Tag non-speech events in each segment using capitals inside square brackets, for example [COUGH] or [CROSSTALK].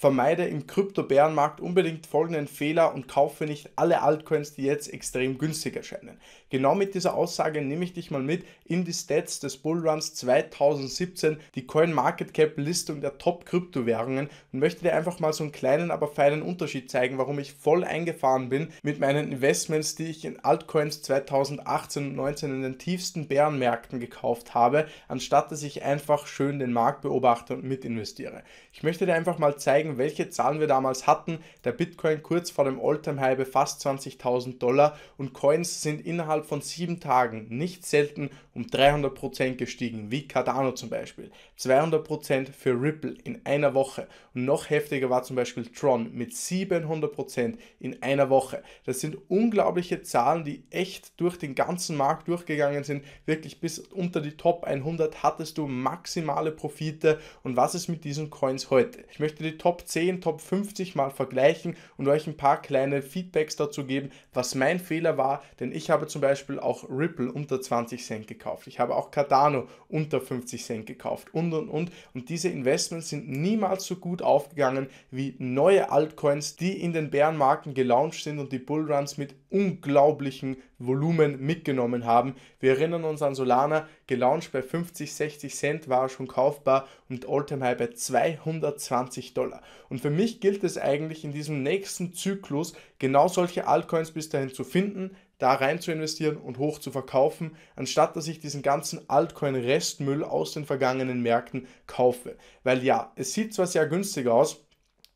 Vermeide im Krypto-Bärenmarkt unbedingt folgenden Fehler und kaufe nicht alle Altcoins, die jetzt extrem günstig erscheinen. Genau mit dieser Aussage nehme ich dich mal mit in die Stats des Bullruns 2017, die Coin Market Cap listung der Top-Kryptowährungen und möchte dir einfach mal so einen kleinen, aber feinen Unterschied zeigen, warum ich voll eingefahren bin mit meinen Investments, die ich in Altcoins 2018 und 19 in den tiefsten Bärenmärkten gekauft habe, anstatt dass ich einfach schön den Markt beobachte und mitinvestiere. Ich möchte dir einfach mal zeigen, welche Zahlen wir damals hatten. Der Bitcoin kurz vor dem All-Time-High bei fast 20.000 Dollar und Coins sind innerhalb innerhalb von sieben Tagen nicht selten um 300% gestiegen, wie Cardano zum Beispiel, 200% für Ripple in einer Woche und noch heftiger war zum Beispiel Tron mit 700% in einer Woche. Das sind unglaubliche Zahlen, die echt durch den ganzen Markt durchgegangen sind, wirklich bis unter die Top 100 hattest du maximale Profite und was ist mit diesen Coins heute? Ich möchte die Top 10, Top 50 mal vergleichen und euch ein paar kleine Feedbacks dazu geben, was mein Fehler war, denn ich habe zum Beispiel Beispiel auch Ripple unter 20 Cent gekauft. Ich habe auch Cardano unter 50 Cent gekauft und und und. Und diese Investments sind niemals so gut aufgegangen wie neue Altcoins, die in den Bärenmarken gelauncht sind und die Bullruns mit unglaublichen Volumen mitgenommen haben. Wir erinnern uns an Solana, gelauncht bei 50, 60 Cent war er schon kaufbar und Alltime High bei 220 Dollar. Und für mich gilt es eigentlich in diesem nächsten Zyklus genau solche Altcoins bis dahin zu finden, da rein zu investieren und hoch zu verkaufen, anstatt dass ich diesen ganzen Altcoin-Restmüll aus den vergangenen Märkten kaufe. Weil ja, es sieht zwar sehr günstig aus,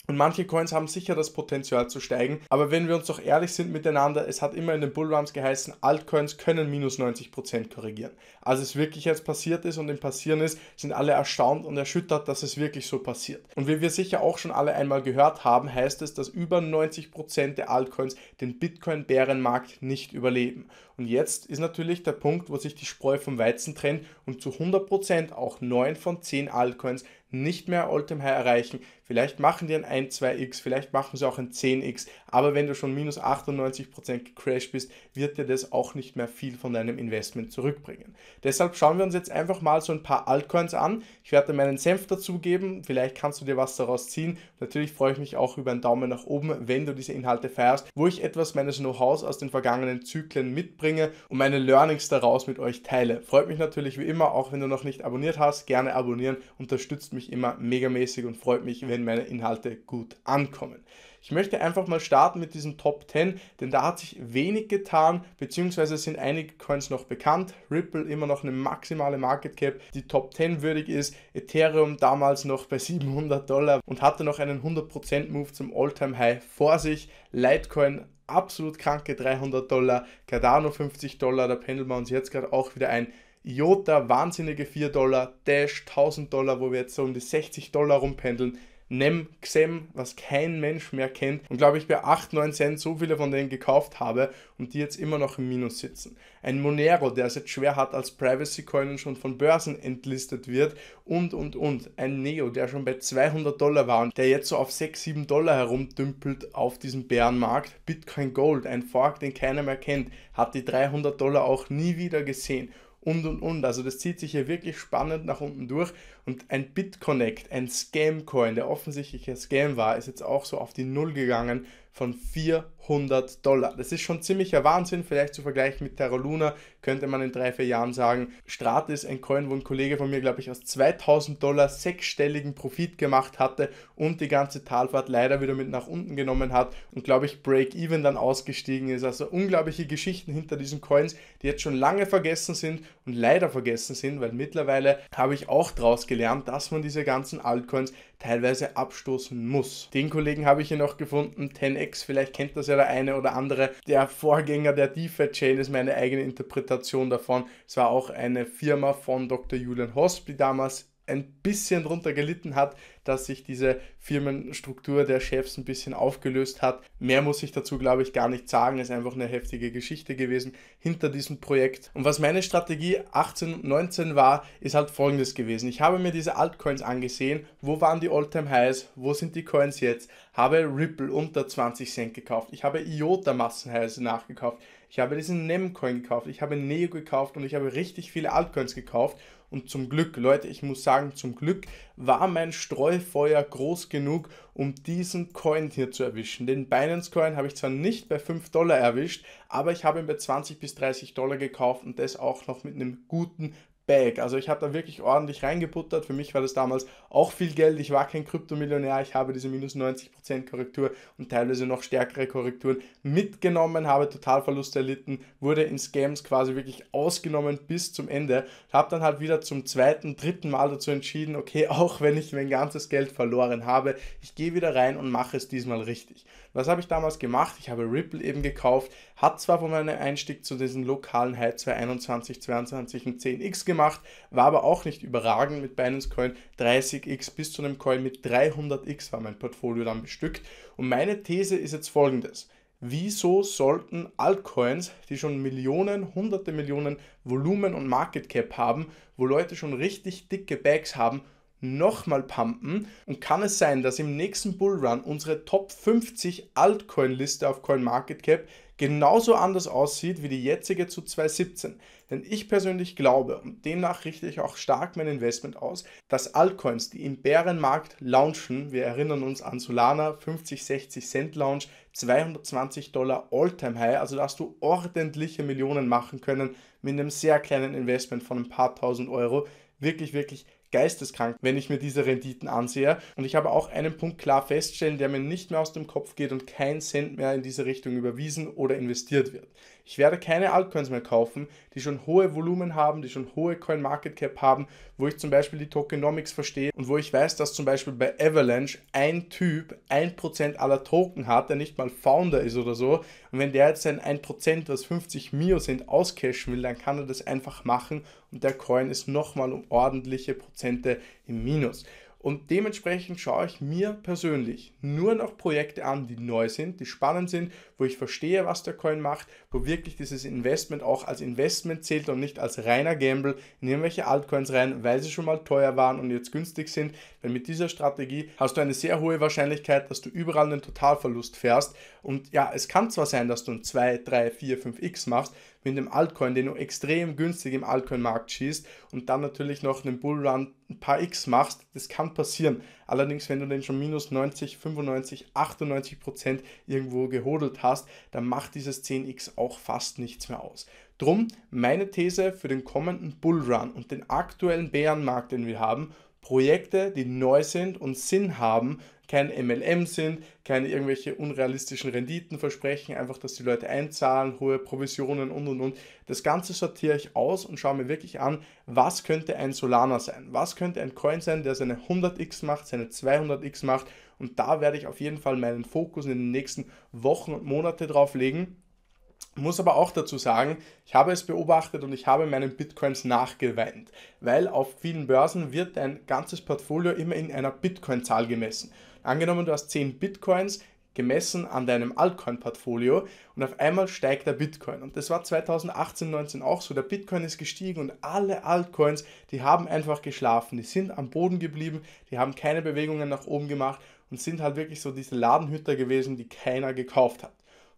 und manche Coins haben sicher das Potenzial zu steigen. Aber wenn wir uns doch ehrlich sind miteinander, es hat immer in den Bullruns geheißen, Altcoins können minus 90% korrigieren. Als es wirklich jetzt passiert ist und im Passieren ist, sind alle erstaunt und erschüttert, dass es wirklich so passiert. Und wie wir sicher auch schon alle einmal gehört haben, heißt es, dass über 90% der Altcoins den Bitcoin-Bärenmarkt nicht überleben. Und jetzt ist natürlich der Punkt, wo sich die Spreu vom Weizen trennt und zu 100% auch 9 von 10 Altcoins nicht mehr All-Time High erreichen. Vielleicht machen die ein 1, 2x, vielleicht machen sie auch ein 10x, aber wenn du schon minus 98% gecrashed bist, wird dir das auch nicht mehr viel von deinem Investment zurückbringen. Deshalb schauen wir uns jetzt einfach mal so ein paar Altcoins an. Ich werde dir meinen Senf dazugeben, vielleicht kannst du dir was daraus ziehen. Natürlich freue ich mich auch über einen Daumen nach oben, wenn du diese Inhalte feierst, wo ich etwas meines Know-hows aus den vergangenen Zyklen mitbringe und meine Learnings daraus mit euch teile. Freut mich natürlich wie immer, auch wenn du noch nicht abonniert hast, gerne abonnieren, unterstützt mich mich immer megamäßig und freut mich, wenn meine Inhalte gut ankommen. Ich möchte einfach mal starten mit diesem Top 10, denn da hat sich wenig getan, beziehungsweise sind einige Coins noch bekannt. Ripple immer noch eine maximale Market Cap, die Top 10 würdig ist. Ethereum damals noch bei 700 Dollar und hatte noch einen 100% Move zum Alltime High vor sich. Litecoin absolut kranke 300 Dollar, Cardano 50 Dollar, da pendeln wir uns jetzt gerade auch wieder ein. Jota wahnsinnige 4 Dollar, Dash 1000 Dollar, wo wir jetzt so um die 60 Dollar rumpendeln. Nem Xem, was kein Mensch mehr kennt und glaube ich bei 8, 9 Cent so viele von denen gekauft habe und die jetzt immer noch im Minus sitzen. Ein Monero, der es jetzt schwer hat als Privacy Coin und schon von Börsen entlistet wird und und und. Ein Neo, der schon bei 200 Dollar war und der jetzt so auf 6, 7 Dollar herumdümpelt auf diesem Bärenmarkt. Bitcoin Gold, ein Fork, den keiner mehr kennt, hat die 300 Dollar auch nie wieder gesehen und und und. Also das zieht sich hier wirklich spannend nach unten durch. Und ein BitConnect, ein Scam-Coin, der offensichtlich ein Scam war, ist jetzt auch so auf die Null gegangen von 400 Dollar. Das ist schon ziemlicher Wahnsinn, vielleicht zu vergleichen mit Terra Luna, könnte man in drei, vier Jahren sagen. Strate ist ein Coin, wo ein Kollege von mir, glaube ich, aus 2000 Dollar sechsstelligen Profit gemacht hatte und die ganze Talfahrt leider wieder mit nach unten genommen hat und, glaube ich, Break-Even dann ausgestiegen ist. Also unglaubliche Geschichten hinter diesen Coins, die jetzt schon lange vergessen sind und leider vergessen sind, weil mittlerweile habe ich auch daraus gelernt, dass man diese ganzen Altcoins teilweise abstoßen muss. Den Kollegen habe ich hier noch gefunden, 10x, vielleicht kennt das ja der eine oder andere. Der Vorgänger der DeFi-Chain ist meine eigene Interpretation davon. Es war auch eine Firma von Dr. Julian Hospi damals ein bisschen drunter gelitten hat, dass sich diese Firmenstruktur der Chefs ein bisschen aufgelöst hat. Mehr muss ich dazu, glaube ich, gar nicht sagen. Es ist einfach eine heftige Geschichte gewesen hinter diesem Projekt. Und was meine Strategie 18 19 war, ist halt folgendes gewesen. Ich habe mir diese Altcoins angesehen. Wo waren die Alltime highs Wo sind die Coins jetzt? Habe Ripple unter 20 Cent gekauft. Ich habe IOTA massenhäuser nachgekauft. Ich habe diesen Nemcoin gekauft. Ich habe Neo gekauft und ich habe richtig viele Altcoins gekauft und zum Glück, Leute, ich muss sagen, zum Glück war mein Streufeuer groß genug, um diesen Coin hier zu erwischen. Den Binance Coin habe ich zwar nicht bei 5 Dollar erwischt, aber ich habe ihn bei 20 bis 30 Dollar gekauft und das auch noch mit einem guten Bag. Also ich habe da wirklich ordentlich reingebuttert. Für mich war das damals auch viel Geld. Ich war kein Kryptomillionär. Ich habe diese minus 90% Korrektur und teilweise noch stärkere Korrekturen mitgenommen, habe Totalverluste erlitten, wurde in Scams quasi wirklich ausgenommen bis zum Ende. Habe dann halt wieder zum zweiten, dritten Mal dazu entschieden, okay, [LAUGHS] auch wenn ich mein ganzes Geld verloren habe, ich gehe wieder rein und mache es diesmal richtig. Was habe ich damals gemacht? Ich habe Ripple eben gekauft, hat zwar von meinem Einstieg zu diesen lokalen High 221, 22 und 10x gemacht, war aber auch nicht überragend mit Binance Coin 30x bis zu einem Coin mit 300x war mein Portfolio dann bestückt. Und meine These ist jetzt folgendes. Wieso sollten Altcoins, die schon Millionen, hunderte Millionen Volumen und Market Cap haben, wo Leute schon richtig dicke Bags haben, nochmal pumpen und kann es sein, dass im nächsten Bullrun unsere Top 50 Altcoin-Liste auf CoinMarketCap genauso anders aussieht wie die jetzige zu 2017. Denn ich persönlich glaube, und demnach richte ich auch stark mein Investment aus, dass Altcoins, die im Bärenmarkt launchen, wir erinnern uns an Solana, 50, 60 Cent Launch, 220 Dollar All-Time High, also da hast du ordentliche Millionen machen können mit einem sehr kleinen Investment von ein paar tausend Euro, wirklich, wirklich geisteskrank, wenn ich mir diese Renditen ansehe. Und ich habe auch einen Punkt klar feststellen, der mir nicht mehr aus dem Kopf geht und kein Cent mehr in diese Richtung überwiesen oder investiert wird. Ich werde keine Altcoins mehr kaufen, die schon hohe Volumen haben, die schon hohe Coin Market Cap haben, wo ich zum Beispiel die Tokenomics verstehe und wo ich weiß, dass zum Beispiel bei Avalanche ein Typ 1% aller Token hat, der nicht mal Founder ist oder so. Und wenn der jetzt sein 1%, was 50 Mio sind, auscashen will, dann kann er das einfach machen und der Coin ist nochmal um ordentliche Prozente im Minus. Und dementsprechend schaue ich mir persönlich nur noch Projekte an, die neu sind, die spannend sind, wo ich verstehe, was der Coin macht, wo wirklich dieses Investment auch als Investment zählt und nicht als reiner Gamble in irgendwelche Altcoins rein, weil sie schon mal teuer waren und jetzt günstig sind. Denn mit dieser Strategie hast du eine sehr hohe Wahrscheinlichkeit, dass du überall einen Totalverlust fährst. Und ja, es kann zwar sein, dass du ein 2, 3, 4, 5x machst, mit einem Altcoin, den du extrem günstig im Altcoin-Markt schießt und dann natürlich noch einen Bullrun ein paar X machst, das kann passieren. Allerdings, wenn du den schon minus 90, 95, 98 Prozent irgendwo gehodelt hast, dann macht dieses 10x auch fast nichts mehr aus. Drum meine These für den kommenden Bullrun und den aktuellen Bärenmarkt, den wir haben, Projekte, die neu sind und Sinn haben, kein MLM sind, keine irgendwelche unrealistischen Renditen versprechen, einfach, dass die Leute einzahlen, hohe Provisionen und und und. Das Ganze sortiere ich aus und schaue mir wirklich an, was könnte ein Solana sein, was könnte ein Coin sein, der seine 100x macht, seine 200x macht und da werde ich auf jeden Fall meinen Fokus in den nächsten Wochen und Monaten drauf legen muss aber auch dazu sagen, ich habe es beobachtet und ich habe meinen Bitcoins nachgeweint, weil auf vielen Börsen wird dein ganzes Portfolio immer in einer Bitcoin-Zahl gemessen. Angenommen, du hast 10 Bitcoins, gemessen an deinem Altcoin-Portfolio und auf einmal steigt der Bitcoin. Und das war 2018, 19 auch so. Der Bitcoin ist gestiegen und alle Altcoins, die haben einfach geschlafen. Die sind am Boden geblieben, die haben keine Bewegungen nach oben gemacht und sind halt wirklich so diese Ladenhüter gewesen, die keiner gekauft hat.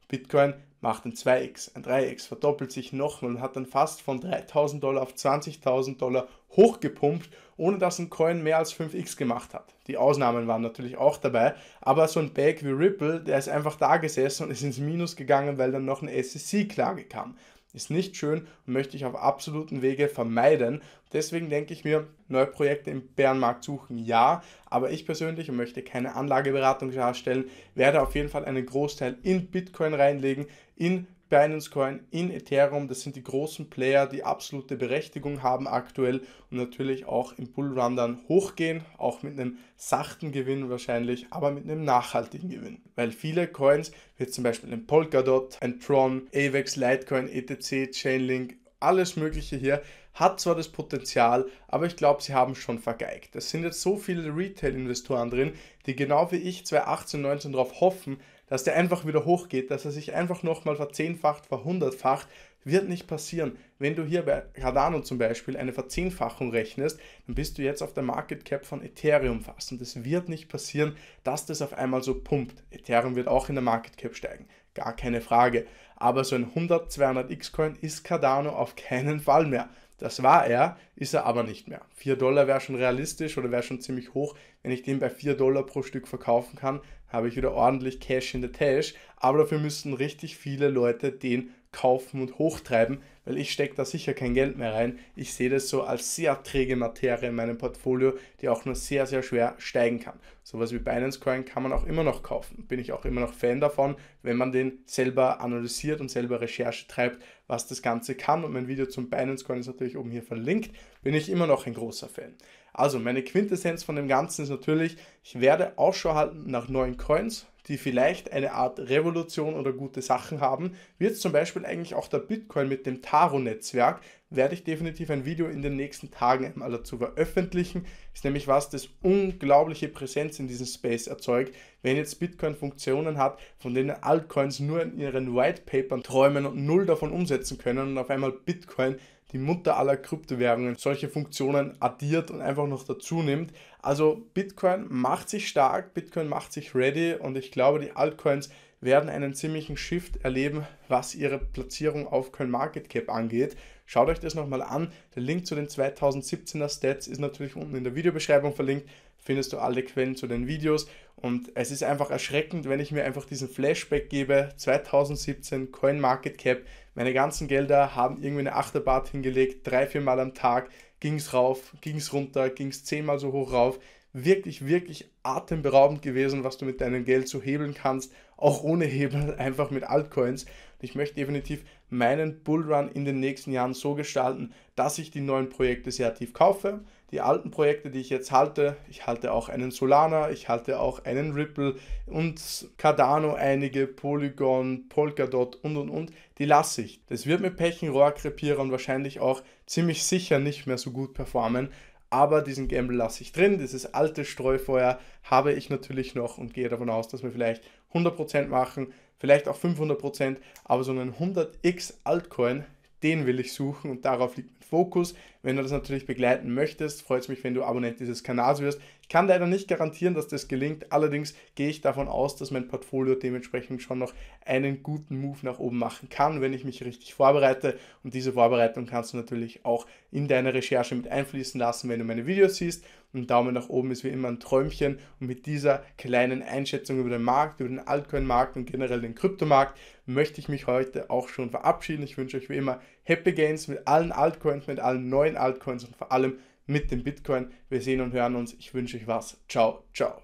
Bitcoin macht ein 2x, ein 3x, verdoppelt sich nochmal und hat dann fast von 3000 Dollar auf 20.000 Dollar hochgepumpt, ohne dass ein Coin mehr als 5x gemacht hat. Die Ausnahmen waren natürlich auch dabei, aber so ein Bag wie Ripple, der ist einfach da gesessen und ist ins Minus gegangen, weil dann noch eine SEC-Klage kam ist nicht schön und möchte ich auf absoluten Wege vermeiden. Deswegen denke ich mir, neue Projekte im Bärenmarkt suchen, ja, aber ich persönlich möchte keine Anlageberatung darstellen, werde auf jeden Fall einen Großteil in Bitcoin reinlegen, in Binance Coin, in Ethereum. Das sind die großen Player, die absolute Berechtigung haben aktuell und natürlich auch im Bullrun dann hochgehen, auch mit einem sachten Gewinn wahrscheinlich, aber mit einem nachhaltigen Gewinn. Weil viele Coins, wie zum Beispiel ein Polkadot, ein Tron, AVEX, Litecoin, ETC, Chainlink, alles Mögliche hier, hat zwar das Potenzial, aber ich glaube, sie haben schon vergeigt. Es sind jetzt so viele Retail-Investoren drin, die genau wie ich 2018, 2019 darauf hoffen, dass der einfach wieder hochgeht, dass er sich einfach nochmal verzehnfacht, verhundertfacht, wird nicht passieren. Wenn du hier bei Cardano zum Beispiel eine Verzehnfachung rechnest, dann bist du jetzt auf der Market Cap von Ethereum fast. Und es wird nicht passieren, dass das auf einmal so pumpt. Ethereum wird auch in der Market Cap steigen. Gar keine Frage. Aber so ein 100, 200 X-Coin ist Cardano auf keinen Fall mehr. Das war er, ist er aber nicht mehr. 4 Dollar wäre schon realistisch oder wäre schon ziemlich hoch. Wenn ich den bei 4 Dollar pro Stück verkaufen kann, habe ich wieder ordentlich Cash in the Tash. Aber dafür müssten richtig viele Leute den kaufen und hochtreiben, weil ich stecke da sicher kein Geld mehr rein. Ich sehe das so als sehr träge Materie in meinem Portfolio, die auch nur sehr, sehr schwer steigen kann. Sowas wie Binance Coin kann man auch immer noch kaufen. Bin ich auch immer noch Fan davon, wenn man den selber analysiert und selber Recherche treibt, was das Ganze kann. Und mein Video zum Binance Coin ist natürlich oben hier verlinkt. Bin ich immer noch ein großer Fan. Also meine Quintessenz von dem Ganzen ist natürlich, ich werde Ausschau halten nach neuen Coins, die vielleicht eine Art Revolution oder gute Sachen haben, wie jetzt zum Beispiel eigentlich auch der Bitcoin mit dem Taro-Netzwerk, werde ich definitiv ein Video in den nächsten Tagen einmal dazu veröffentlichen. Ist nämlich was, das unglaubliche Präsenz in diesem Space erzeugt. Wenn jetzt Bitcoin Funktionen hat, von denen Altcoins nur in ihren Whitepapern träumen und null davon umsetzen können und auf einmal Bitcoin die Mutter aller Kryptowährungen, solche Funktionen addiert und einfach noch dazu nimmt. Also Bitcoin macht sich stark, Bitcoin macht sich ready und ich glaube, die Altcoins werden einen ziemlichen Shift erleben, was ihre Platzierung auf Coin Market Cap angeht. Schaut euch das nochmal an. Der Link zu den 2017er Stats ist natürlich unten in der Videobeschreibung verlinkt. Findest du alle Quellen zu den Videos. Und es ist einfach erschreckend, wenn ich mir einfach diesen Flashback gebe. 2017 Coin Market Cap meine ganzen Gelder haben irgendwie eine Achterbahn hingelegt, drei, vier Mal am Tag ging es rauf, ging es runter, ging es zehnmal so hoch rauf. Wirklich, wirklich atemberaubend gewesen, was du mit deinem Geld so hebeln kannst, auch ohne Hebel, [LAUGHS] einfach mit Altcoins. Ich möchte definitiv meinen Bullrun in den nächsten Jahren so gestalten, dass ich die neuen Projekte sehr tief kaufe. Die alten Projekte, die ich jetzt halte, ich halte auch einen Solana, ich halte auch einen Ripple und Cardano einige, Polygon, Polkadot und und und die lasse ich. Das wird mit Pechen, Pechenrohrkrepierern wahrscheinlich auch ziemlich sicher nicht mehr so gut performen, aber diesen Gamble lasse ich drin. Dieses alte Streufeuer habe ich natürlich noch und gehe davon aus, dass wir vielleicht 100% machen, vielleicht auch 500%, aber so einen 100x Altcoin, den will ich suchen und darauf liegt mein Fokus. Wenn du das natürlich begleiten möchtest, freut es mich, wenn du Abonnent dieses Kanals wirst. Ich kann leider nicht garantieren, dass das gelingt. Allerdings gehe ich davon aus, dass mein Portfolio dementsprechend schon noch einen guten Move nach oben machen kann, wenn ich mich richtig vorbereite. Und diese Vorbereitung kannst du natürlich auch in deine Recherche mit einfließen lassen, wenn du meine Videos siehst. Ein Daumen nach oben ist wie immer ein Träumchen. Und mit dieser kleinen Einschätzung über den Markt, über den Altcoin-Markt und generell den Kryptomarkt möchte ich mich heute auch schon verabschieden. Ich wünsche euch wie immer Happy Gains mit allen Altcoins, mit allen neuen neuen Altcoins und vor allem mit dem Bitcoin. Wir sehen und hören uns. Ich wünsche euch was. Ciao, ciao.